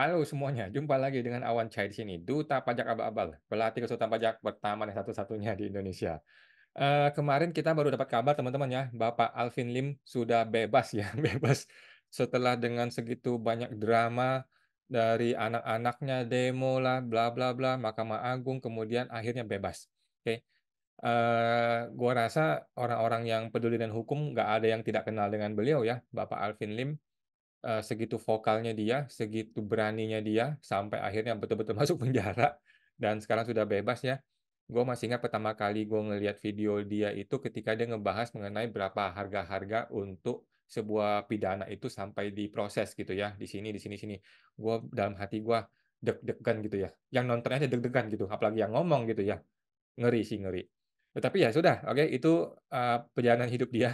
Halo semuanya, jumpa lagi dengan Awan Chai di sini, Duta Pajak Abal-Abal, pelatih kesultanan pajak pertama dan satu-satunya di Indonesia. Uh, kemarin kita baru dapat kabar teman-teman ya, Bapak Alvin Lim sudah bebas ya, bebas setelah dengan segitu banyak drama dari anak-anaknya demo lah, bla bla bla, Mahkamah Agung kemudian akhirnya bebas. Oke, okay? uh, eh, gua rasa orang-orang yang peduli dengan hukum nggak ada yang tidak kenal dengan beliau ya, Bapak Alvin Lim Eh, segitu vokalnya dia, segitu beraninya dia, sampai akhirnya betul-betul masuk penjara dan sekarang sudah bebas ya. Gue masih ingat pertama kali gue ngeliat video dia itu ketika dia ngebahas mengenai berapa harga-harga untuk sebuah pidana itu sampai diproses gitu ya di sini di sini sini. Gue dalam hati gue deg-degan gitu ya. Yang nontonnya deg-degan gitu, apalagi yang ngomong gitu ya. Ngeri sih ngeri. Tetapi ya sudah, oke okay, itu uh, perjalanan hidup dia.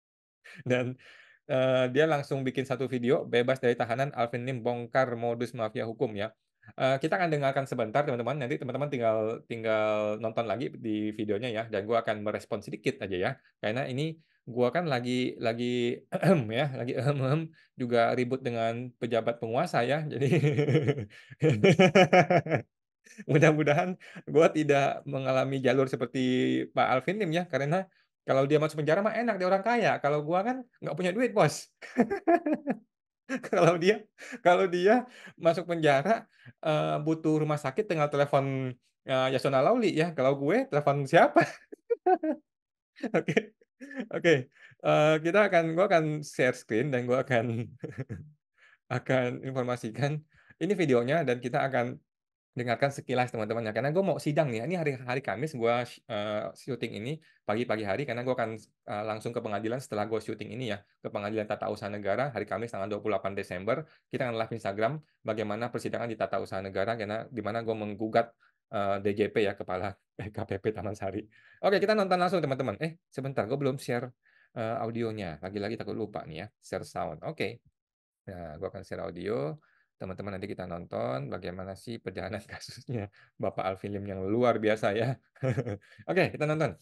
dan Eh, dia langsung bikin satu video bebas dari tahanan Alvin Lim bongkar modus mafia hukum ya. Uh, kita akan dengarkan sebentar teman-teman. Nanti teman-teman tinggal tinggal nonton lagi di videonya ya dan gue akan merespon sedikit aja ya. Karena ini gue kan lagi lagi ya, lagi juga ribut dengan pejabat penguasa ya. Jadi mudah-mudahan gue tidak mengalami jalur seperti Pak Alvin Lim ya karena kalau dia masuk penjara mah enak dia orang kaya. Kalau gua kan nggak punya duit, Bos. kalau dia kalau dia masuk penjara eh, butuh rumah sakit tinggal telepon uh, Yasona Lauli ya. Kalau gue telepon siapa? Oke. Oke. Okay. Okay. Uh, eh, kita akan gua akan share screen dan gua akan akan informasikan ini videonya dan kita akan dengarkan sekilas teman-teman ya karena gue mau sidang nih ya. ini hari hari Kamis gue uh, eh, syuting ini pagi-pagi hari karena gue akan uh, langsung ke pengadilan setelah gue syuting ini ya ke pengadilan tata usaha negara hari Kamis tanggal 28 Desember kita akan live Instagram bagaimana persidangan di tata usaha negara karena di mana gue menggugat uh, eh, DJP ya kepala KPP Taman Sari oke kita nonton langsung teman-teman eh sebentar gue belum share uh, audionya lagi-lagi takut lupa nih ya share sound oke okay. nah gue akan share audio teman-teman nanti kita nonton bagaimana sih perjalanan kasusnya Bapak Alvin yang luar biasa ya. Oke, kita nonton.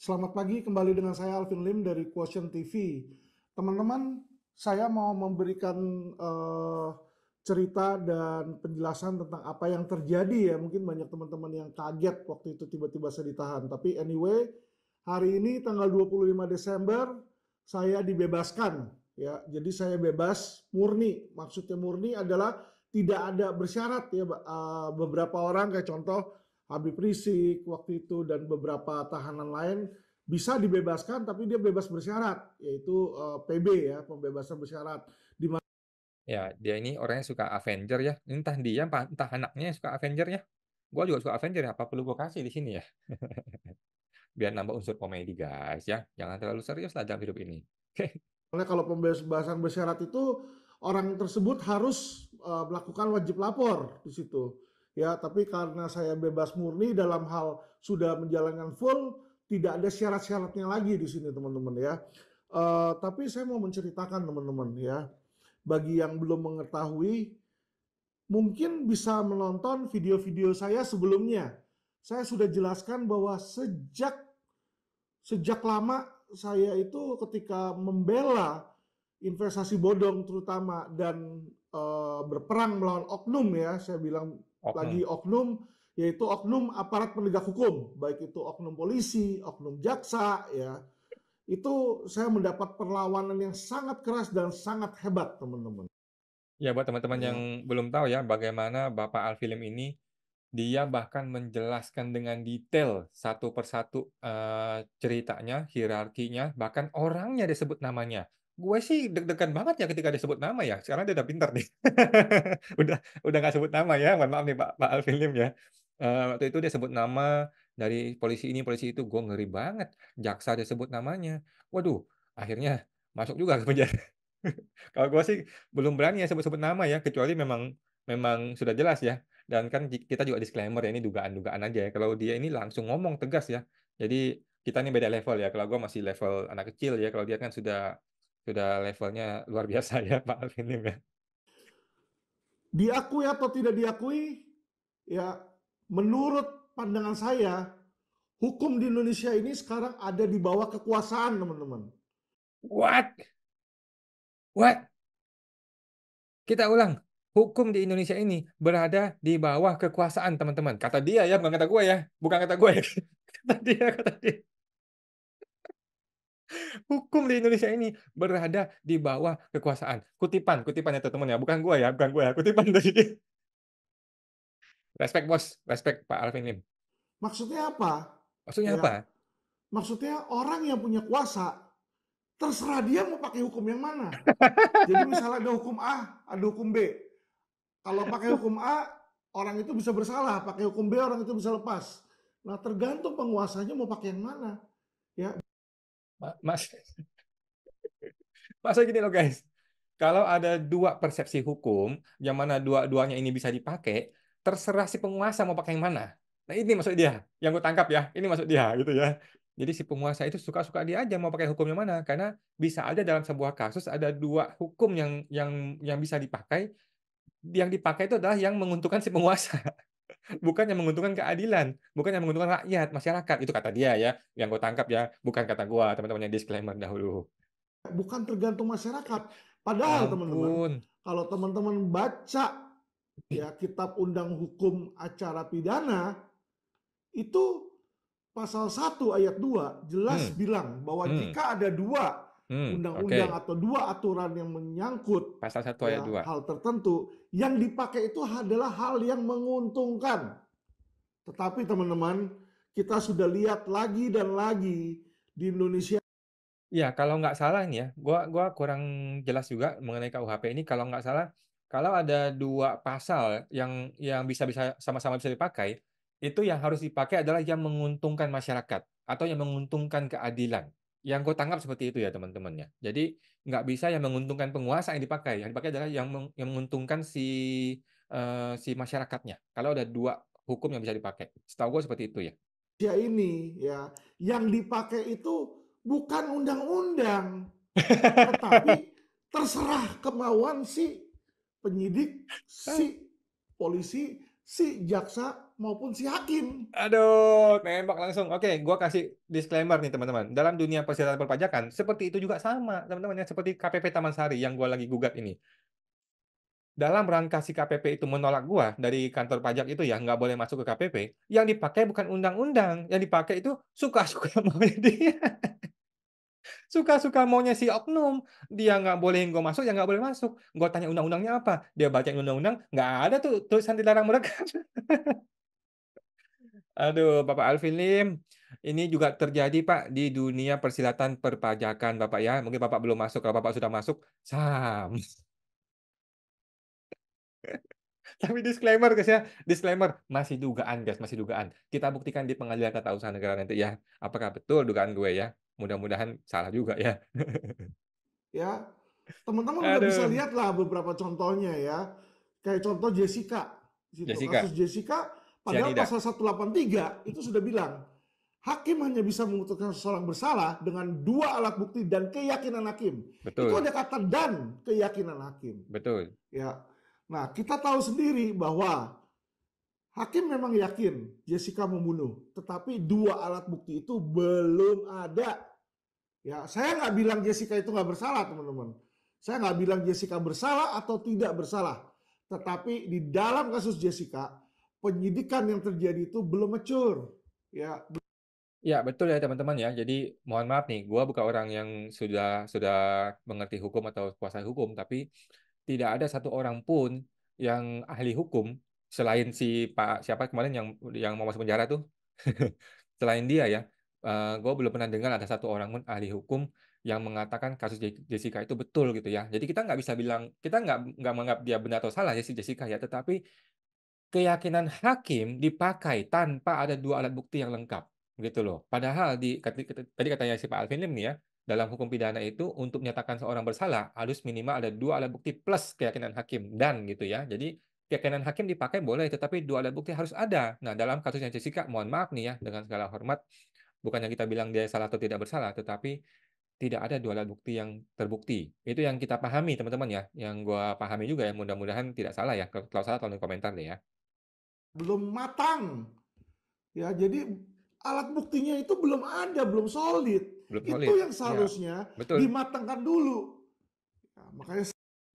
Selamat pagi, kembali dengan saya Alvin Lim dari Quotient TV. Teman-teman, saya mau memberikan uh, cerita dan penjelasan tentang apa yang terjadi ya. Mungkin banyak teman-teman yang kaget waktu itu tiba-tiba saya ditahan. Tapi anyway, hari ini tanggal 25 Desember, saya dibebaskan ya jadi saya bebas murni maksudnya murni adalah tidak ada bersyarat ya ah, beberapa orang kayak contoh Habib Rizik waktu itu dan beberapa tahanan lain bisa dibebaskan tapi dia bebas bersyarat yaitu uh, eh, PB ya pembebasan bersyarat di ya dia ini orangnya suka Avenger ya entah dia entah anaknya yang suka Avenger ya gue juga suka Avenger ya apa perlu gue kasih di sini ya biar nambah unsur komedi guys ya jangan terlalu serius lah dalam hidup ini Oleh kalau pembebasan bersyarat itu orang tersebut harus uh, melakukan wajib lapor di situ. Ya, tapi karena saya bebas murni dalam hal sudah menjalankan full, tidak ada syarat-syaratnya lagi di sini teman-teman ya. Uh, tapi saya mau menceritakan teman-teman ya, bagi yang belum mengetahui, mungkin bisa menonton video-video saya sebelumnya. Saya sudah jelaskan bahwa sejak sejak lama saya itu ketika membela investasi bodong terutama dan e, berperang melawan oknum ya saya bilang oknum. lagi oknum yaitu oknum aparat penegak hukum baik itu oknum polisi oknum jaksa ya itu saya mendapat perlawanan yang sangat keras dan sangat hebat teman-teman. Ya buat teman-teman ya. yang belum tahu ya bagaimana Bapak Alfilim ini dia bahkan menjelaskan dengan detail satu persatu uh, ceritanya, hierarkinya, bahkan orangnya disebut namanya. Gue sih deg-degan banget ya ketika disebut nama ya. Sekarang dia udah pinter nih. udah udah nggak sebut nama ya. Mohon maaf nih Pak Pak Alfilim ya. Uh, waktu itu dia sebut nama dari polisi ini polisi itu gue ngeri banget. Jaksa dia sebut namanya. Waduh, akhirnya masuk juga ke penjara. Kalau gue sih belum berani ya sebut-sebut nama ya kecuali memang memang sudah jelas ya dan kan kita juga disclaimer ya ini dugaan-dugaan aja ya. Kalau dia ini langsung ngomong tegas ya. Jadi kita ini beda level ya. Kalau gue masih level anak kecil ya. Kalau dia kan sudah sudah levelnya luar biasa ya Pak Alvin ya. Diakui atau tidak diakui, ya menurut pandangan saya, hukum di Indonesia ini sekarang ada di bawah kekuasaan teman-teman. What? What? Kita ulang hukum di Indonesia ini berada di bawah kekuasaan teman-teman. Kata dia ya, bukan kata gue ya, bukan kata gue ya. Kata dia, kata dia. Hukum di Indonesia ini berada di bawah kekuasaan. Kutipan, kutipan ya teman-teman ya, bukan gue ya, bukan gue ya, kutipan dari dia. Respect bos, respect Pak Alvin Lim. Maksudnya apa? Maksudnya ya. apa? Maksudnya orang yang punya kuasa terserah dia mau pakai hukum yang mana. Jadi misalnya ada hukum A, ada hukum B kalau pakai hukum A, orang itu bisa bersalah. Pakai hukum B, orang itu bisa lepas. Nah, tergantung penguasanya mau pakai yang mana. Ya. Mas, masa gini loh guys. Kalau ada dua persepsi hukum, yang mana dua-duanya ini bisa dipakai, terserah si penguasa mau pakai yang mana. Nah ini maksud dia, yang gue tangkap ya, ini maksud dia gitu ya. Jadi si penguasa itu suka-suka dia aja mau pakai hukumnya mana, karena bisa aja dalam sebuah kasus ada dua hukum yang yang yang bisa dipakai yang dipakai itu adalah yang menguntungkan si penguasa bukan yang menguntungkan keadilan, bukan yang menguntungkan rakyat, masyarakat. Itu kata dia ya, yang gue tangkap ya, bukan kata gue, teman-teman yang disclaimer dahulu. Bukan tergantung masyarakat. Padahal teman-teman, kalau teman-teman baca ya kitab undang hukum acara pidana itu pasal 1 ayat 2 jelas hmm. bilang bahwa hmm. jika ada dua Hmm, undang-undang okay. atau dua aturan yang menyangkut pasal satu ayat ya, dua hal tertentu yang dipakai itu adalah hal yang menguntungkan. Tetapi teman-teman, kita sudah lihat lagi dan lagi di Indonesia Ya, kalau nggak salah nih ya, gua gua kurang jelas juga mengenai KUHP ini kalau nggak salah kalau ada dua pasal yang yang bisa bisa sama-sama bisa dipakai, itu yang harus dipakai adalah yang menguntungkan masyarakat atau yang menguntungkan keadilan yang gue tangkap seperti itu ya teman-teman ya. Jadi nggak bisa yang menguntungkan penguasa yang dipakai. Yang dipakai adalah yang, yang menguntungkan si uh, si masyarakatnya. Kalau ada dua hukum yang bisa dipakai, setahu gue seperti itu ya. Ya ini ya, yang dipakai itu bukan undang-undang, tetapi terserah kemauan si penyidik, si polisi, si jaksa maupun si hakim. Aduh, nembak langsung. Oke, gua kasih disclaimer nih teman-teman. Dalam dunia persyaratan perpajakan seperti itu juga sama, teman-teman, ya seperti KPP Taman Sari yang gua lagi gugat ini. Dalam rangka si KPP itu menolak gua dari kantor pajak itu ya, nggak boleh masuk ke KPP, yang dipakai bukan undang-undang, yang dipakai itu suka-suka mau dia. Suka-suka maunya si oknum. Dia nggak boleh gue masuk, ya nggak boleh masuk. Gue tanya undang-undangnya apa. Dia baca undang-undang, nggak ada tuh tulisan dilarang mereka Aduh, Bapak Alvin Lim, Ini juga terjadi Pak di dunia persilatan perpajakan Bapak ya. Mungkin Bapak belum masuk. Kalau Bapak sudah masuk, sam. Tapi disclaimer guys ya, disclaimer masih dugaan guys, masih dugaan. Kita buktikan di pengadilan tata usaha negara nanti ya, apakah betul dugaan gue ya mudah-mudahan salah juga ya. ya, teman-teman udah bisa lihat lah beberapa contohnya ya. Kayak contoh Jessica, situ, Jessica. kasus Jessica, padahal Cianida. pasal 183 itu sudah bilang hakim hanya bisa memutuskan seseorang bersalah dengan dua alat bukti dan keyakinan hakim. Betul. Itu ada kata dan keyakinan hakim. Betul. Ya. Nah, kita tahu sendiri bahwa hakim memang yakin Jessica membunuh, tetapi dua alat bukti itu belum ada. Ya, saya nggak bilang Jessica itu nggak bersalah, teman-teman. Saya nggak bilang Jessica bersalah atau tidak bersalah. Tetapi di dalam kasus Jessica, penyidikan yang terjadi itu belum mature. Ya, Ya betul ya teman-teman ya. Jadi mohon maaf nih, gue bukan orang yang sudah sudah mengerti hukum atau kuasa hukum, tapi tidak ada satu orang pun yang ahli hukum selain si Pak siapa kemarin yang yang mau masuk penjara tuh, selain dia ya uh, eh, gue belum pernah dengar ada satu orang pun ahli hukum yang mengatakan kasus Jessica itu betul gitu ya. Jadi kita nggak bisa bilang kita nggak nggak menganggap dia benar atau salah ya si Jessica ya, tetapi keyakinan hakim dipakai tanpa ada dua alat bukti yang lengkap gitu loh. Padahal di tadi katanya si Pak Alvin Lim nih ya, dalam hukum pidana itu untuk menyatakan seorang bersalah harus minimal ada dua alat bukti plus keyakinan hakim dan gitu ya. Jadi keyakinan hakim dipakai boleh, tetapi dua alat bukti harus ada. Nah dalam kasusnya Jessica, mohon maaf nih ya dengan segala hormat bukannya kita bilang dia salah atau tidak bersalah, tetapi tidak ada dua alat bukti yang terbukti. Itu yang kita pahami, teman-teman ya. Yang gue pahami juga ya, mudah-mudahan tidak salah ya. Kalau salah tolong komentar deh ya. Belum matang. Ya, jadi alat buktinya itu belum ada, belum solid. Belum solid. Itu yang ya, seharusnya ya, betul. dimatangkan dulu. Ya, makanya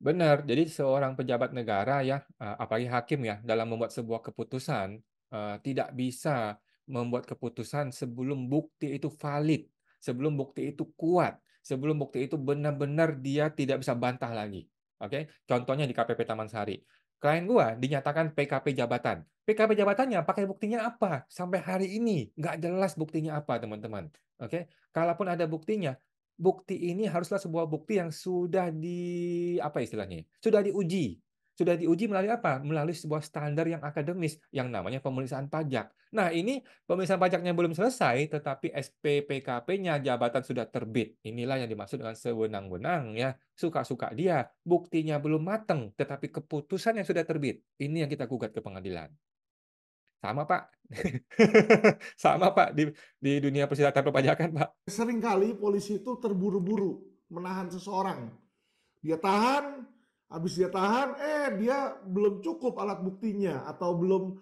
Benar. Jadi seorang pejabat negara ya, eh, apalagi hakim ya, dalam membuat sebuah keputusan eh, tidak bisa membuat keputusan sebelum bukti itu valid, sebelum bukti itu kuat, sebelum bukti itu benar-benar dia tidak bisa bantah lagi. Oke, okay? contohnya di KPP Taman Sari. Klien gua dinyatakan PKP jabatan. PKP jabatannya pakai buktinya apa? Sampai hari ini nggak jelas buktinya apa, teman-teman. Oke, okay? kalaupun ada buktinya, bukti ini haruslah sebuah bukti yang sudah di apa istilahnya? Ya, sudah diuji, sudah diuji melalui apa? Melalui sebuah standar yang akademis yang namanya pemeriksaan pajak. Nah, ini pemeriksaan pajaknya belum selesai tetapi SPPKP-nya jabatan sudah terbit. Inilah yang dimaksud dengan sewenang-wenang ya, suka-suka dia. Buktinya belum mateng tetapi keputusan yang sudah terbit. Ini yang kita gugat ke pengadilan. Sama Pak. Sama Pak di di dunia persilatan perpajakan, Pak. Seringkali polisi itu terburu-buru menahan seseorang. Dia tahan, Habis dia tahan, eh dia belum cukup alat buktinya atau belum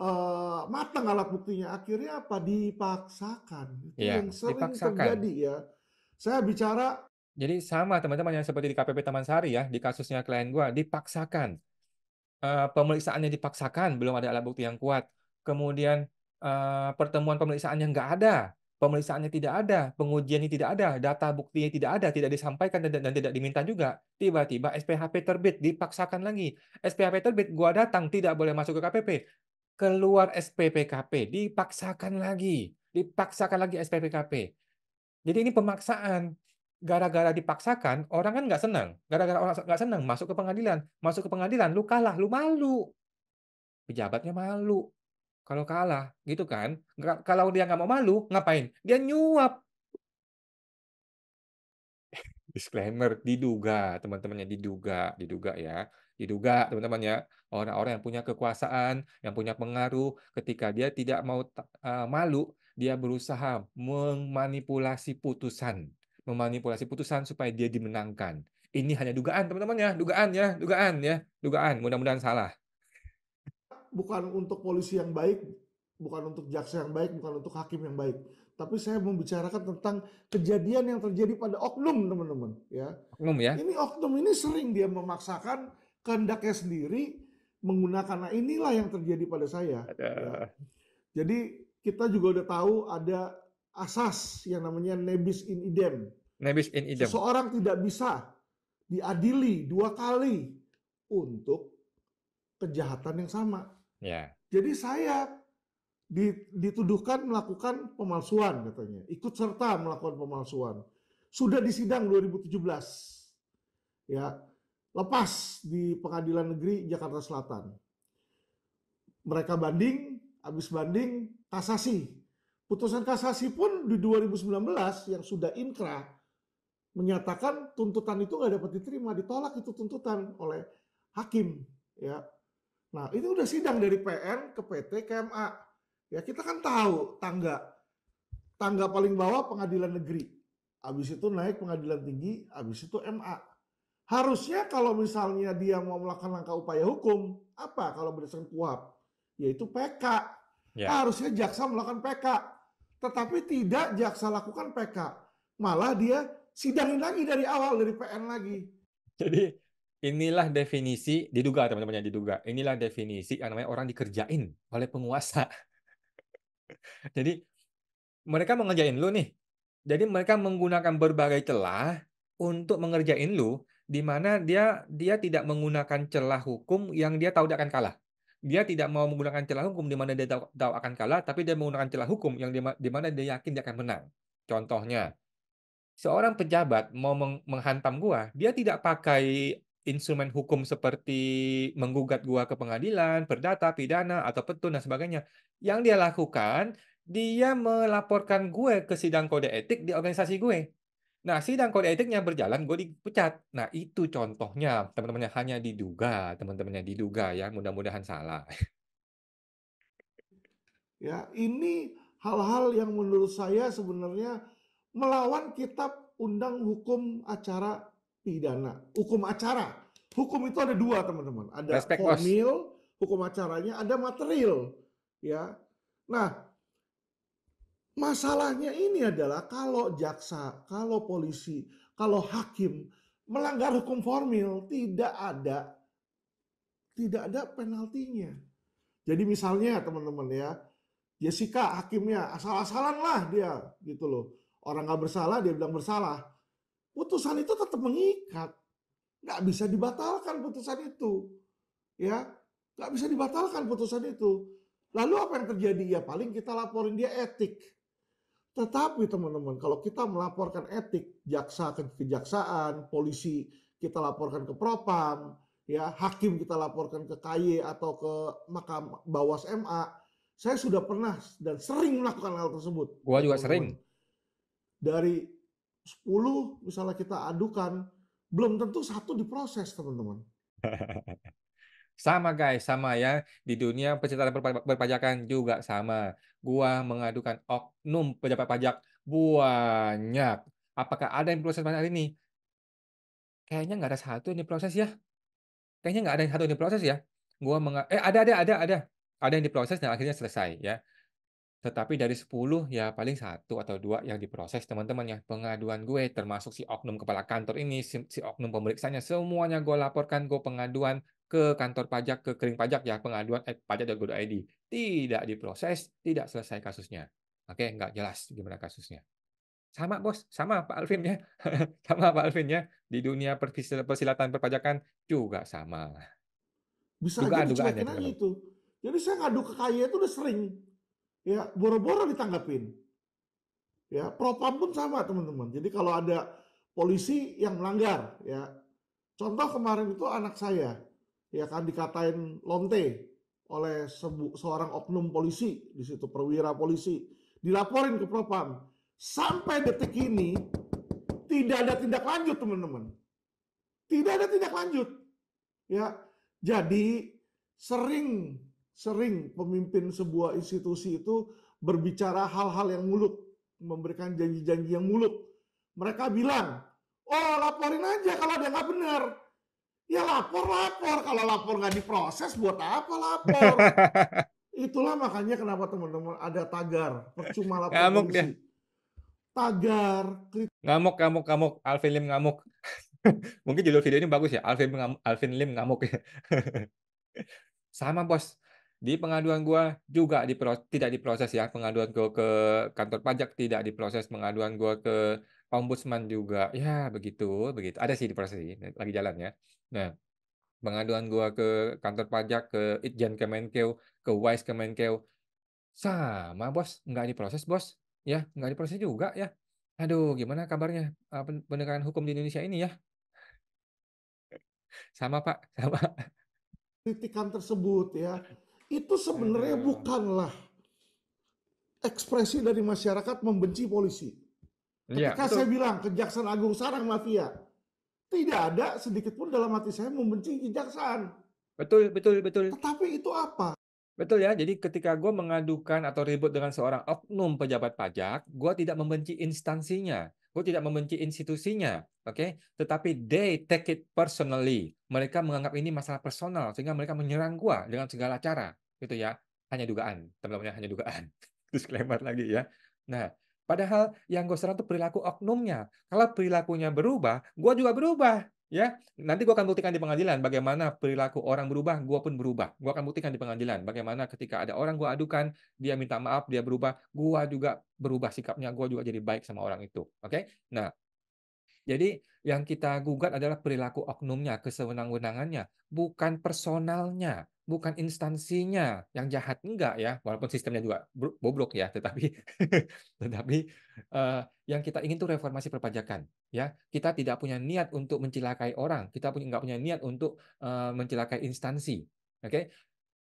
uh, matang alat buktinya. Akhirnya apa? Dipaksakan. Itu ya, yang sering dipaksakan. terjadi ya. Saya bicara jadi sama teman-teman yang seperti di KPP Taman Sari ya, di kasusnya klien gua dipaksakan. Uh, eh, pemeriksaannya dipaksakan, belum ada alat bukti yang kuat. Kemudian uh, pertemuan pemeriksaannya nggak ada pemeriksaannya tidak ada, pengujiannya tidak ada, data buktinya tidak ada, tidak disampaikan dan, dan tidak diminta juga. Tiba-tiba SPHP terbit, dipaksakan lagi. SPHP terbit, gua datang, tidak boleh masuk ke KPP. Keluar SPPKP, dipaksakan lagi. Dipaksakan lagi SPPKP. Jadi ini pemaksaan. Gara-gara dipaksakan, orang kan nggak senang. Gara-gara orang nggak senang, masuk ke pengadilan. Masuk ke pengadilan, lu kalah, lu malu. Pejabatnya malu kalau kalah gitu kan kalau dia nggak mau malu ngapain dia nyuap disclaimer diduga teman-temannya diduga diduga ya diduga teman temannya orang-orang yang punya kekuasaan yang punya pengaruh ketika dia tidak mau uh, malu dia berusaha memanipulasi putusan memanipulasi putusan supaya dia dimenangkan ini hanya dugaan teman temannya dugaan ya dugaan ya dugaan mudah-mudahan salah bukan untuk polisi yang baik, bukan untuk jaksa yang baik, bukan untuk hakim yang baik. Tapi saya membicarakan tentang kejadian yang terjadi pada oknum, teman-teman. Ya. Oknum ya. Ini oknum ini sering dia memaksakan kehendaknya sendiri menggunakan. Nah inilah yang terjadi pada saya. Ya. Jadi kita juga udah tahu ada asas yang namanya nebis in idem. Nebis in idem. Seseorang tidak bisa diadili dua kali untuk kejahatan yang sama. Yeah. Jadi saya dituduhkan melakukan pemalsuan katanya, ikut serta melakukan pemalsuan. Sudah disidang 2017. Ya, lepas di Pengadilan Negeri Jakarta Selatan. Mereka banding, habis banding kasasi. Putusan kasasi pun di 2019 yang sudah inkrah menyatakan tuntutan itu nggak dapat diterima, ditolak itu tuntutan oleh hakim. Ya, Nah, itu udah sidang dari PN ke PT ke MA. Ya, kita kan tahu tangga tangga paling bawah pengadilan negeri. Habis itu naik pengadilan tinggi, habis itu MA. Harusnya kalau misalnya dia mau melakukan langkah upaya hukum, apa kalau berdasarkan kuap? Yaitu PK. Ya. Harusnya jaksa melakukan PK. Tetapi tidak jaksa lakukan PK. Malah dia sidangin lagi dari awal, dari PN lagi. Jadi Inilah definisi diduga teman-teman yang diduga. Inilah definisi yang namanya orang dikerjain oleh penguasa. Jadi mereka mengerjain lu nih. Jadi mereka menggunakan berbagai celah untuk mengerjain lu di mana dia dia tidak menggunakan celah hukum yang dia tahu dia akan kalah. Dia tidak mau menggunakan celah hukum di mana dia tahu, tahu akan kalah, tapi dia menggunakan celah hukum yang di mana dia yakin dia akan menang. Contohnya, seorang pejabat mau menghantam gua, dia tidak pakai instrumen hukum seperti menggugat gua ke pengadilan, perdata, pidana, atau petun, dan sebagainya. Yang dia lakukan, dia melaporkan gue ke sidang kode etik di organisasi gue. Nah, sidang kode etiknya berjalan, gue dipecat. Nah, itu contohnya, teman-temannya hanya diduga, teman-temannya diduga ya, mudah-mudahan salah. Ya, ini hal-hal yang menurut saya sebenarnya melawan kitab Undang Hukum Acara pidana, hukum acara. Hukum itu ada dua teman-teman, ada Respect formil, hukum acaranya, ada material, ya. Nah, masalahnya ini adalah kalau jaksa, kalau polisi, kalau hakim melanggar hukum formil tidak ada tidak ada penaltinya. Jadi misalnya teman-teman ya, Jessica hakimnya asal-asalan lah dia gitu loh. Orang nggak bersalah dia bilang bersalah putusan itu tetap mengikat. Nggak bisa dibatalkan putusan itu. Ya, nggak bisa dibatalkan putusan itu. Lalu apa yang terjadi? Ya paling kita laporin dia etik. Tetapi teman-teman, kalau kita melaporkan etik, jaksa ke kejaksaan, polisi kita laporkan ke propam, ya hakim kita laporkan ke KY atau ke makam Bawas MA, saya sudah pernah dan sering melakukan hal tersebut. Gua juga teman -teman. sering. Dari 10 misalnya kita adukan, belum tentu satu diproses, teman-teman. Sama guys, sama ya. Di dunia pencatatan perpajakan juga sama. Gua mengadukan oknum pejabat pajak banyak. Apakah ada yang proses banyak ini? Kayaknya nggak ada satu yang diproses ya. Kayaknya nggak ada yang satu yang diproses ya. Gua menga eh ada ada ada ada ada yang diproses dan akhirnya selesai ya. Tetapi dari 10 ya paling satu atau dua yang diproses teman-teman ya. Pengaduan gue termasuk si oknum kepala kantor ini, si, si oknum pemeriksanya, semuanya gue laporkan, gue pengaduan ke kantor pajak, ke kering pajak ya, pengaduan eh, id Tidak diproses, tidak selesai kasusnya. Oke, nggak jelas gimana kasusnya. Sama bos, sama Pak Alvin ya. sama Pak Alvin ya. Di dunia persilatan perpajakan juga sama. Bisa dugaan, aja dugaan, ya, itu. Jadi saya ngadu ke kaya itu udah sering ya boro-boro ditanggapin. Ya, propam pun sama teman-teman. Jadi kalau ada polisi yang melanggar, ya contoh kemarin itu anak saya, ya kan dikatain lonte oleh seorang oknum polisi di situ perwira polisi dilaporin ke propam sampai detik ini tidak ada tindak lanjut teman-teman tidak ada tindak lanjut ya jadi sering sering pemimpin sebuah institusi itu berbicara hal-hal yang muluk, memberikan janji-janji yang muluk. Mereka bilang, oh laporin aja kalau ada nggak benar. Ya lapor, lapor. Kalau lapor nggak diproses, buat apa lapor? Itulah makanya kenapa teman-teman ada tagar, percuma lapor ngamuk Dia. Tagar. Ngamuk, ngamuk, ngamuk. Alvin Lim ngamuk. Mungkin judul video ini bagus ya, Alvin, Alvin Lim ngamuk ya. Sama bos, di pengaduan gua juga diproses, tidak diproses ya, pengaduan gua ke kantor pajak tidak diproses, pengaduan gua ke ombudsman juga. Ya, begitu, begitu. Ada sih diproses sih, nah, lagi jalan ya. Nah, pengaduan gua ke kantor pajak, ke Itjen Kemenkeu, ke Wise Kemenkeu sama, Bos. Nggak diproses, Bos. Ya, nggak diproses juga ya. Aduh, gimana kabarnya penegakan hukum di Indonesia ini ya? Sama, Pak. Sama kritikan tersebut ya itu sebenarnya hmm. bukanlah ekspresi dari masyarakat membenci polisi. Ketika ya, saya bilang Kejaksaan Agung sarang mafia, tidak ada sedikit pun dalam hati saya membenci kejaksaan. Betul, betul, betul. Tetapi itu apa? Betul ya, jadi ketika gue mengadukan atau ribut dengan seorang oknum pejabat pajak, gue tidak membenci instansinya. Gue tidak membenci institusinya, oke? Okay? Tetapi they take it personally. Mereka menganggap ini masalah personal sehingga mereka menyerang gue dengan segala cara, gitu ya. Hanya dugaan, teman-teman hanya dugaan. Disclaimer lagi ya. Nah, padahal yang gue serang itu perilaku oknumnya. Kalau perilakunya berubah, gue juga berubah. Ya, nanti gue akan buktikan di pengadilan bagaimana perilaku orang berubah, gue pun berubah. Gue akan buktikan di pengadilan bagaimana ketika ada orang gue adukan, dia minta maaf, dia berubah, gue juga berubah sikapnya, gue juga jadi baik sama orang itu. Oke? Okay? Nah, jadi yang kita gugat adalah perilaku oknumnya, kesewenang-wenangannya, bukan personalnya, bukan instansinya yang jahat enggak ya, walaupun sistemnya juga bobrok ya, tetapi tetapi uh, yang kita ingin tuh reformasi perpajakan ya kita tidak punya niat untuk mencelakai orang kita punya nggak punya niat untuk uh, mencelakai instansi oke okay?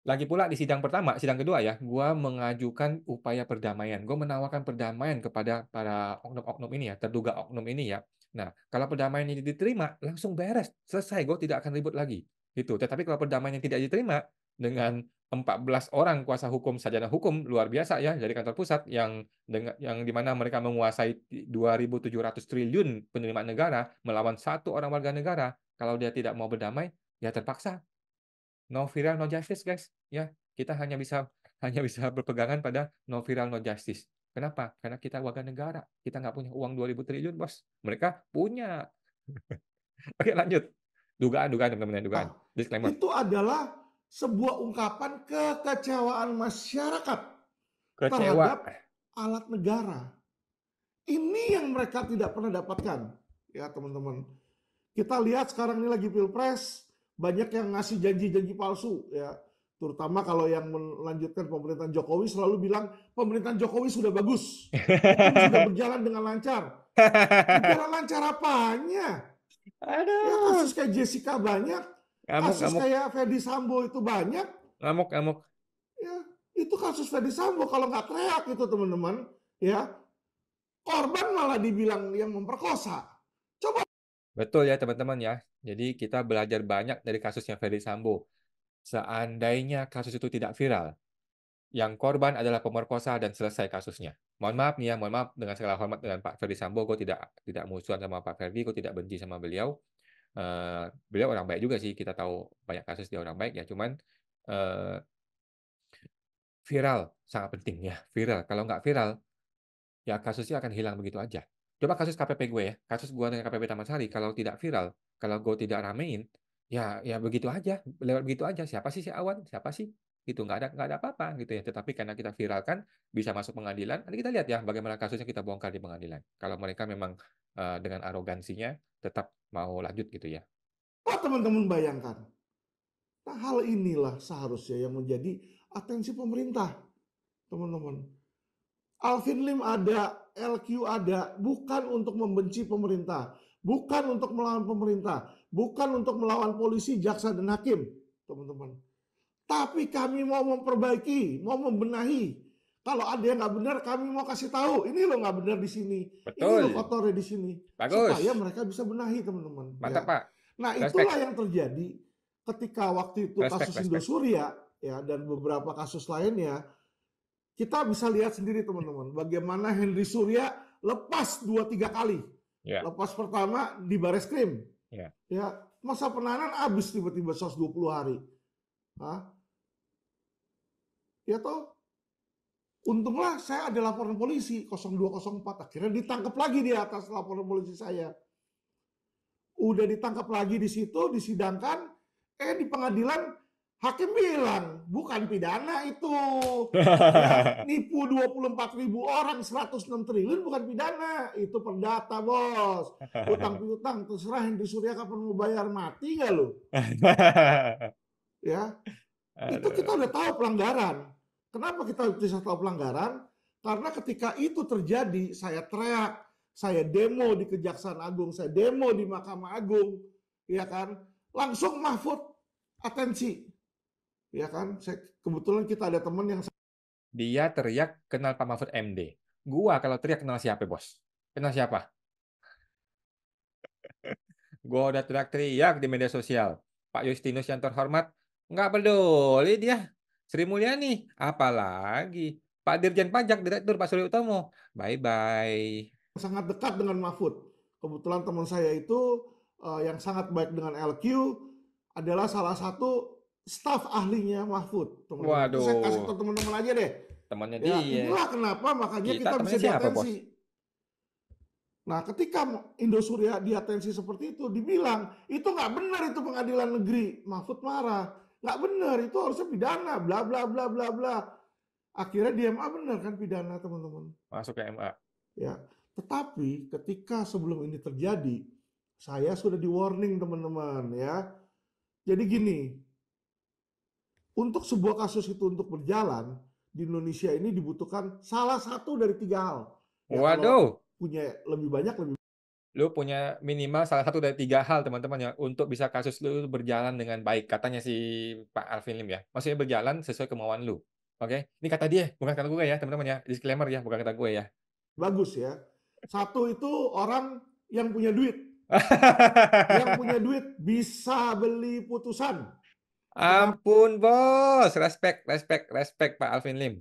lagi pula di sidang pertama sidang kedua ya gue mengajukan upaya perdamaian gue menawarkan perdamaian kepada para oknum-oknum ini ya terduga oknum ini ya nah kalau perdamaian ini diterima langsung beres selesai gue tidak akan ribut lagi Itu. tetapi kalau perdamaian yang tidak diterima dengan 14 orang kuasa hukum sarjana hukum luar biasa ya dari kantor pusat yang dengan yang dimana mereka menguasai 2.700 triliun penerimaan negara melawan satu orang warga negara kalau dia tidak mau berdamai ya terpaksa no viral no justice guys ya kita hanya bisa hanya bisa berpegangan pada no viral no justice kenapa karena kita warga negara kita nggak punya uang 2.000 triliun bos mereka punya oke lanjut dugaan dugaan teman-teman dugaan ah, disclaimer itu adalah sebuah ungkapan kekecewaan masyarakat Kecewa. terhadap eh. alat negara. Ini yang mereka tidak pernah dapatkan, ya teman-teman. Kita lihat sekarang ini lagi pilpres, banyak yang ngasih janji-janji palsu, ya. Terutama kalau yang melanjutkan pemerintahan Jokowi selalu bilang pemerintahan Jokowi sudah bagus, sudah berjalan dengan lancar. Berjalan lancar apanya? ada Ya, kasus kayak Jessica banyak, kamu, kasus kayak Fedi Sambo itu banyak. Amok, amok. Ya, itu kasus Fedi Sambo kalau nggak teriak itu teman-teman, ya korban malah dibilang yang memperkosa. Coba. Betul ya teman-teman ya. Jadi kita belajar banyak dari kasusnya Fedi Sambo. Seandainya kasus itu tidak viral, yang korban adalah pemerkosa dan selesai kasusnya. Mohon maaf nih ya, mohon maaf dengan segala hormat dengan Pak Ferdi Sambo, gue tidak tidak musuhan sama Pak Ferdi, gue tidak benci sama beliau. Eh, beliau orang baik juga sih kita tahu banyak kasus dia orang baik ya cuman uh, viral sangat penting ya viral kalau nggak viral ya kasusnya akan hilang begitu aja coba kasus KPP gue ya kasus gue dengan KPP Taman Sari kalau tidak viral kalau gue tidak ramein ya ya begitu aja lewat begitu aja siapa sih si awan siapa sih itu nggak ada nggak ada apa-apa gitu ya tetapi karena kita viralkan bisa masuk pengadilan nanti kita lihat ya bagaimana kasusnya kita bongkar di pengadilan kalau mereka memang uh, dengan arogansinya tetap mau lanjut gitu ya. Oh teman-teman bayangkan, nah, hal inilah seharusnya yang menjadi atensi pemerintah, teman-teman. Alvin Lim ada, LQ ada, bukan untuk membenci pemerintah, bukan untuk melawan pemerintah, bukan untuk melawan polisi, jaksa, dan hakim, teman-teman. Tapi kami mau memperbaiki, mau membenahi, kalau ada yang nggak benar, kami mau kasih tahu. Ini lo nggak benar di sini. Betul. Ini lo kotornya di sini. Bagus. Supaya mereka bisa benahi teman-teman. Mantap ya. Pak. Nah respect. itulah yang terjadi ketika waktu itu respect, kasus Indosuria ya dan beberapa kasus lainnya. Kita bisa lihat sendiri teman-teman bagaimana Henry Surya lepas dua tiga kali. Ya. Lepas pertama di baris Krim. Ya. Ya masa penahanan habis tiba-tiba 120 hari. Hah? Ya toh Untunglah saya ada laporan polisi 0204. Akhirnya ditangkap lagi di atas laporan polisi saya. Udah ditangkap lagi di situ, disidangkan. Eh di pengadilan hakim bilang bukan pidana itu. Ya, nipu 24 ribu orang 106 triliun bukan pidana. Itu perdata bos. Utang piutang terserah Hendri Surya kapan mau bayar mati nggak lo? ya. Itu kita udah tahu pelanggaran Kenapa kita bisa tahu pelanggaran? Karena ketika itu terjadi, saya teriak, saya demo di Kejaksaan Agung, saya demo di Mahkamah Agung, ya kan? Langsung Mahfud atensi. Ya kan? Saya, kebetulan kita ada teman yang dia teriak kenal Pak Mahfud MD. Gua kalau teriak kenal siapa, Bos? Kenal siapa? Gua udah teriak-teriak di media sosial. Pak Justinus yang terhormat nggak peduli dia Sri Mulyani, apalagi Pak Dirjen Pajak, Direktur Pak Suri Utomo. Bye-bye. Sangat dekat dengan Mahfud. Kebetulan teman saya itu uh, yang sangat baik dengan LQ adalah salah satu staf ahlinya Mahfud. Teman -teman. Waduh. saya kasih ke teman-teman aja deh. Temannya ya, dia. Inilah kenapa makanya kita, kita bisa diatensi. nah ketika Indosuria diatensi seperti itu, dibilang, itu nggak benar itu pengadilan negeri. Mahfud marah nggak benar itu harusnya pidana bla bla bla bla bla akhirnya di MA benar kan pidana teman-teman masuk ke MA ya tetapi ketika sebelum ini terjadi saya sudah di warning teman-teman ya jadi gini untuk sebuah kasus itu untuk berjalan di Indonesia ini dibutuhkan salah satu dari tiga hal ya, waduh punya lebih banyak lebih lu punya minimal salah satu dari tiga hal teman-teman ya untuk bisa kasus lu berjalan dengan baik katanya si Pak Alvin Lim ya maksudnya berjalan sesuai kemauan lu oke okay? ini kata dia bukan kata gue ya teman-teman ya disclaimer ya bukan kata gue ya bagus ya satu itu orang yang punya duit yang punya duit bisa beli putusan ampun bos respect respect respect Pak Alvin Lim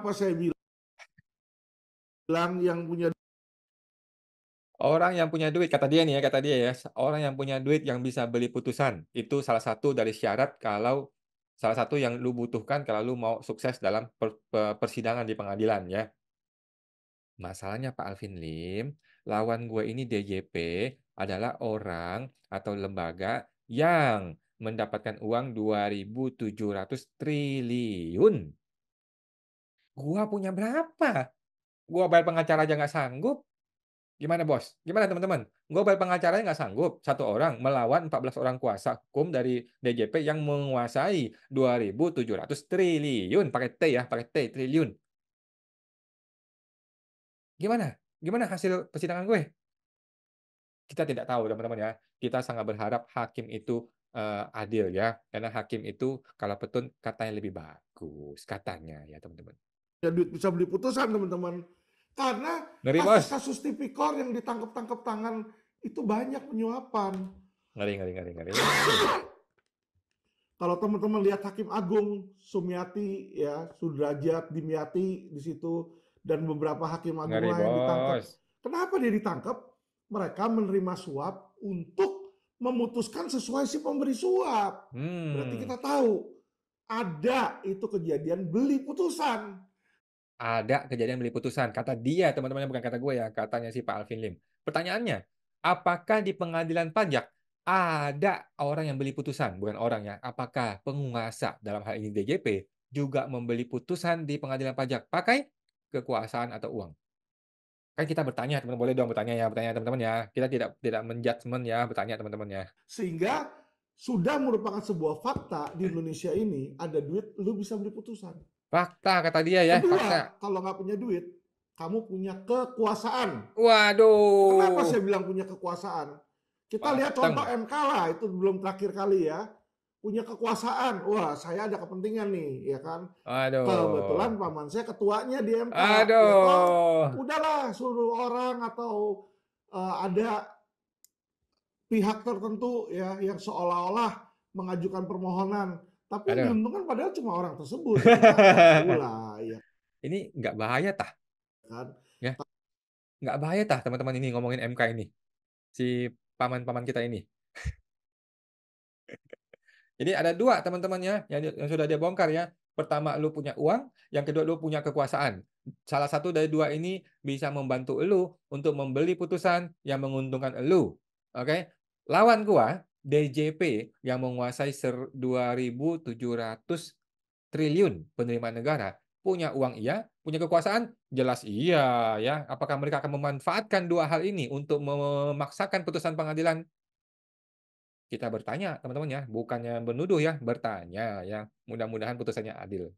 apa saya bilang yang punya Orang yang punya duit, kata dia nih ya, kata dia ya, orang yang punya duit yang bisa beli putusan, itu salah satu dari syarat kalau salah satu yang lu butuhkan kalau lu mau sukses dalam per, per, persidangan di pengadilan ya. Masalahnya Pak Alvin Lim, lawan gue ini DJP adalah orang atau lembaga yang mendapatkan uang 2.700 triliun. Gua punya berapa? Gua bayar pengacara aja nggak sanggup. Gimana bos? Gimana teman-teman? Gue bayar pengacaranya nggak sanggup satu orang melawan 14 orang kuasa hukum dari DJP yang menguasai 2.700 triliun. Pakai T ya, pakai T, triliun. Gimana? Gimana hasil persidangan gue? Kita tidak tahu teman-teman ya. Kita sangat berharap hakim itu uh, adil ya. Karena hakim itu kalau petun katanya lebih bagus. Katanya ya teman-teman. Ya duit bisa beli putusan teman-teman. Karena Ngeri kasus-kasus tipikor yang ditangkap-tangkap tangan itu banyak penyuapan. Ngeri, ngeri, ngeri, ngeri. Kalau teman-teman lihat Hakim Agung, Sumiati, ya, Sudrajat, Dimyati di situ, dan beberapa Hakim Agung ngeri, lain ditangkap. Kenapa dia ditangkap? Mereka menerima suap untuk memutuskan sesuai si pemberi suap. Hmm. Berarti kita tahu ada itu kejadian beli putusan ada kejadian beli putusan. Kata dia, teman teman bukan kata gue ya, katanya si Pak Alvin Lim. Pertanyaannya, apakah di pengadilan pajak ada orang yang beli putusan? Bukan orang ya, apakah penguasa dalam hal ini DJP juga membeli putusan di pengadilan pajak pakai kekuasaan atau uang? Kan kita bertanya, teman-teman boleh dong bertanya ya, bertanya teman-teman ya. Kita tidak tidak menjudgment ya, bertanya teman-teman ya. Sehingga sudah merupakan sebuah fakta di Indonesia ini ada duit lu bisa beli putusan. Fakta kata dia ya, Kedua, fakta. Kalau nggak punya duit, kamu punya kekuasaan. Waduh. Kenapa saya bilang punya kekuasaan? Kita Pateng. lihat contoh MK lah, itu belum terakhir kali ya. Punya kekuasaan. Wah, saya ada kepentingan nih, ya kan? Aduh. Kebetulan paman saya ketuanya di MK. Ya Aduh. Ya kan? Udahlah, suruh orang atau uh, ada pihak tertentu ya yang seolah-olah mengajukan permohonan tapi yang diuntungkan padahal cuma orang tersebut. ya. Ini nggak bahaya tah? Kan? Ya. Nggak bahaya tah teman-teman ini ngomongin MK ini? Si paman-paman kita ini. Jadi ada dua teman-temannya yang, yang sudah dia bongkar ya. Pertama lu punya uang, yang kedua lu punya kekuasaan. Salah satu dari dua ini bisa membantu lu untuk membeli putusan yang menguntungkan lu. Oke. Okay? Lawan gua DJP yang menguasai 2.700 triliun penerimaan negara punya uang iya, punya kekuasaan jelas iya ya. Apakah mereka akan memanfaatkan dua hal ini untuk memaksakan putusan pengadilan? Kita bertanya teman-teman ya, bukannya menuduh ya, bertanya ya. Mudah-mudahan putusannya adil.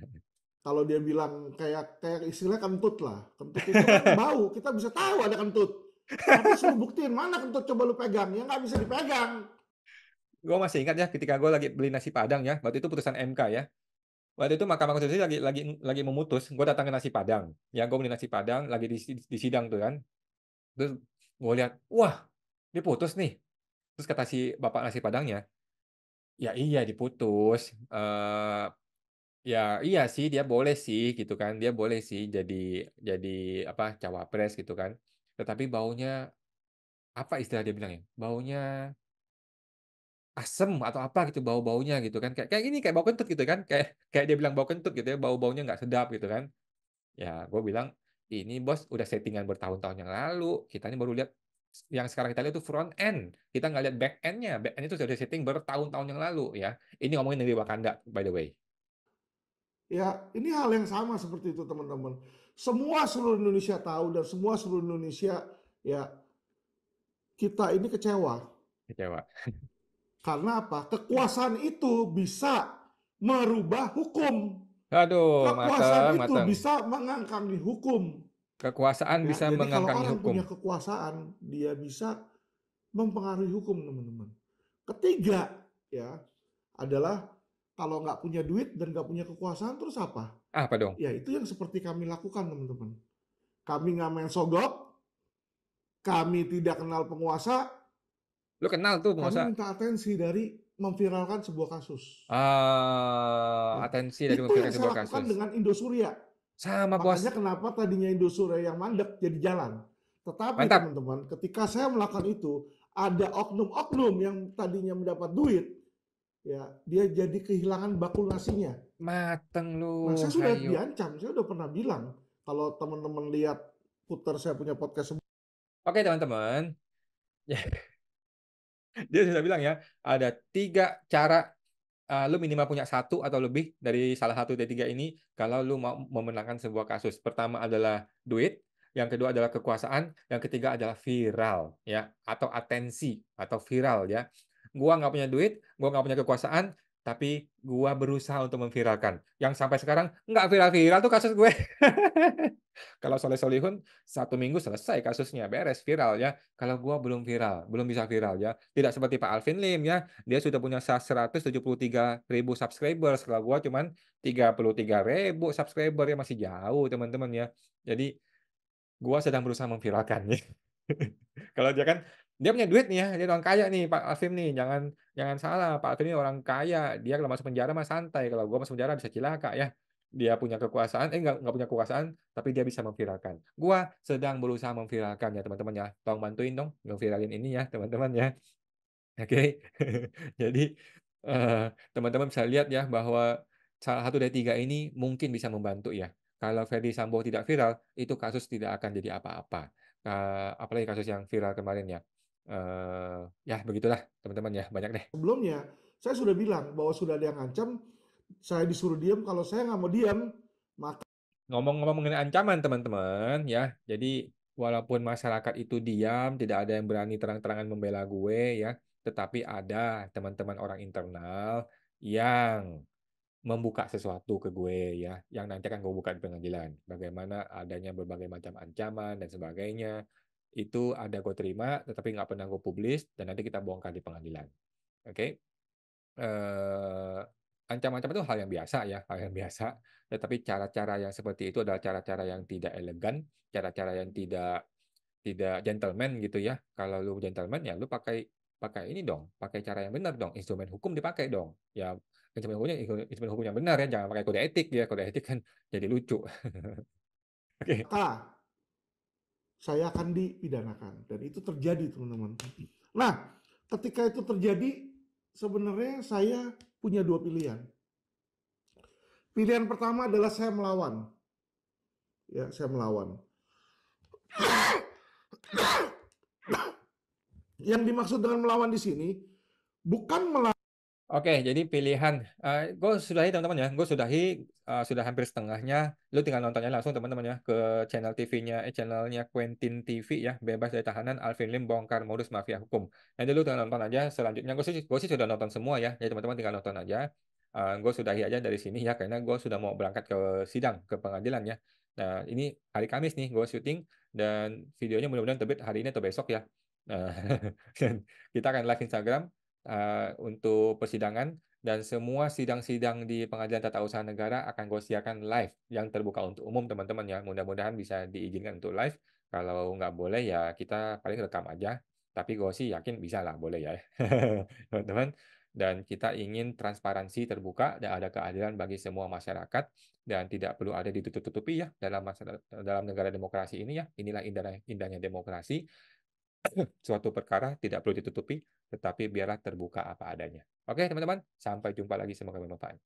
Kalau dia bilang kayak kayak istilah kentut lah, kentut itu kan bau, kita bisa tahu ada kentut. Tapi suruh buktiin mana kentut coba lu pegang, ya nggak bisa dipegang gue masih ingat ya ketika gue lagi beli nasi padang ya waktu itu putusan MK ya waktu itu Mahkamah Konstitusi lagi lagi lagi memutus gue datang ke nasi padang ya gue beli nasi padang lagi di, di sidang tuh kan terus gue lihat wah diputus nih terus kata si bapak nasi padangnya ya iya diputus uh, ya iya sih dia boleh sih gitu kan dia boleh sih jadi jadi apa cawapres gitu kan tetapi baunya apa istilah dia bilang ya baunya asem atau apa gitu bau-baunya gitu kan kayak kayak ini kayak bau kentut gitu kan kayak kayak dia bilang bau kentut gitu ya bau-baunya nggak sedap gitu kan ya gue bilang ini bos udah settingan bertahun-tahun yang lalu kita ini baru lihat yang sekarang kita lihat itu front end kita nggak lihat back endnya back end itu sudah setting bertahun-tahun yang lalu ya ini ngomongin negeri Wakanda by the way ya ini hal yang sama seperti itu teman-teman semua seluruh Indonesia tahu dan semua seluruh Indonesia ya kita ini kecewa kecewa Karena apa? Kekuasaan itu bisa merubah hukum. Aduh, kekuasaan matang, itu matang. bisa mengangkangi hukum. Kekuasaan ya, bisa jadi hukum kalau orang punya kekuasaan, dia bisa mempengaruhi hukum, teman-teman. Ketiga, ya, adalah kalau nggak punya duit dan nggak punya kekuasaan, terus apa? Apa dong? Ya, itu yang seperti kami lakukan, teman-teman. Kami nggak main sogok, kami tidak kenal penguasa, Lu kenal tuh Kamu masa? minta atensi dari memviralkan sebuah kasus. Ah, uh, atensi dari itu memviralkan yang sebuah saya kasus. dengan Indosuria. Sama bos. Makanya kenapa tadinya Indosuria yang mandek jadi jalan. Tetapi teman-teman, ketika saya melakukan itu, ada oknum-oknum yang tadinya mendapat duit, ya dia jadi kehilangan bakul nasinya. Mateng lu. Nah, saya sudah hayu. diancam, saya sudah pernah bilang kalau teman-teman lihat putar saya punya podcast. Oke teman-teman, ya dia sudah bilang ya ada tiga cara uh, lu minimal punya satu atau lebih dari salah satu dari tiga ini kalau lu mau memenangkan sebuah kasus pertama adalah duit yang kedua adalah kekuasaan yang ketiga adalah viral ya atau atensi atau viral ya gua nggak punya duit gua nggak punya kekuasaan tapi gue berusaha untuk memviralkan. Yang sampai sekarang nggak viral-viral tuh kasus gue. Kalau Soleh Solihun satu minggu selesai kasusnya, beres viral ya. Kalau gue belum viral, belum bisa viral ya. Tidak seperti Pak Alvin Lim ya, dia sudah punya 173 ribu subscribers. Kalau gue cuman 33 ribu subscriber ya masih jauh teman-teman ya. Jadi gue sedang berusaha memviralkan ya. Kalau dia kan dia punya duit nih ya, dia orang kaya nih Pak Alvin nih, jangan jangan salah Pak Alvin ini orang kaya, dia kalau masuk penjara mah santai, kalau gue masuk penjara bisa cilaka ya. Dia punya kekuasaan, eh nggak punya kekuasaan, tapi dia bisa memviralkan. Gua sedang berusaha memviralkan ya teman-teman ya, tolong bantuin dong memviralin ini ya teman-teman ya. Oke, okay? jadi eh, teman-teman uh, bisa lihat ya bahwa salah satu dari tiga ini mungkin bisa membantu ya. Kalau Ferdi Sambo tidak viral, itu kasus tidak akan jadi apa-apa. Uh, apalagi kasus yang viral kemarin ya uh, ya begitulah teman-teman ya banyak deh. Sebelumnya saya sudah bilang bahwa sudah ada yang ancam, saya disuruh diam. Kalau saya nggak mau diam, maka ngomong-ngomong mengenai ancaman teman-teman ya, jadi walaupun masyarakat itu diam, tidak ada yang berani terang-terangan membela gue ya, tetapi ada teman-teman orang internal yang membuka sesuatu ke gue ya, yang nanti akan gue buka di pengadilan. Bagaimana adanya berbagai macam ancaman dan sebagainya, itu ada gue terima tetapi nggak pernah gue publis dan nanti kita bongkar di pengadilan oke okay? Eh, ancaman ancam-ancam itu hal yang biasa ya hal yang biasa tetapi cara-cara yang seperti itu adalah cara-cara yang tidak elegan cara-cara yang tidak tidak gentleman gitu ya kalau lu gentleman ya lu pakai pakai ini dong pakai cara yang benar dong instrumen hukum dipakai dong ya instrumen hukumnya instrumen hukum benar ya jangan pakai kode etik ya kode etik kan jadi lucu oke okay. ah saya akan dipidanakan. Dan itu terjadi, teman-teman. Nah, ketika itu terjadi, sebenarnya saya punya dua pilihan. Pilihan pertama adalah saya melawan. Ya, saya melawan. Yang dimaksud dengan melawan di sini bukan melawan Oke, jadi pilihan. Uh, eh, gue sudahi teman-teman ya. Gue sudahi uh, sudah hampir setengahnya. Lu tinggal nontonnya langsung teman-teman ya ke channel TV-nya, eh, channelnya Quentin TV ya, bebas dari tahanan Alvin Lim bongkar modus mafia hukum. Nanti lu tinggal nonton aja. Selanjutnya gue sih gue sih sudah nonton semua ya. Jadi teman-teman tinggal nonton aja. Uh, eh, gue sudahi aja dari sini ya karena gue sudah mau berangkat ke sidang ke pengadilan ya. Nah ini hari Kamis nih gue syuting dan videonya mudah-mudahan terbit hari ini atau besok ya. Nah, kita akan live Instagram uh, untuk persidangan dan semua sidang-sidang di Pengadilan Tata Usaha Negara akan gue siarkan live yang terbuka untuk umum teman-teman ya. Mudah-mudahan bisa diizinkan untuk live. Kalau nggak boleh ya kita paling rekam aja. Tapi gue sih yakin bisa lah, boleh ya, teman-teman. dan kita ingin transparansi terbuka dan ada keadilan bagi semua masyarakat dan tidak perlu ada ditutup-tutupi ya dalam masyarakat, dalam negara demokrasi ini ya inilah indahnya, indahnya demokrasi suatu perkara tidak perlu ditutupi tetapi biarlah terbuka apa adanya. Oke, teman-teman, sampai jumpa lagi. Semoga bermanfaat.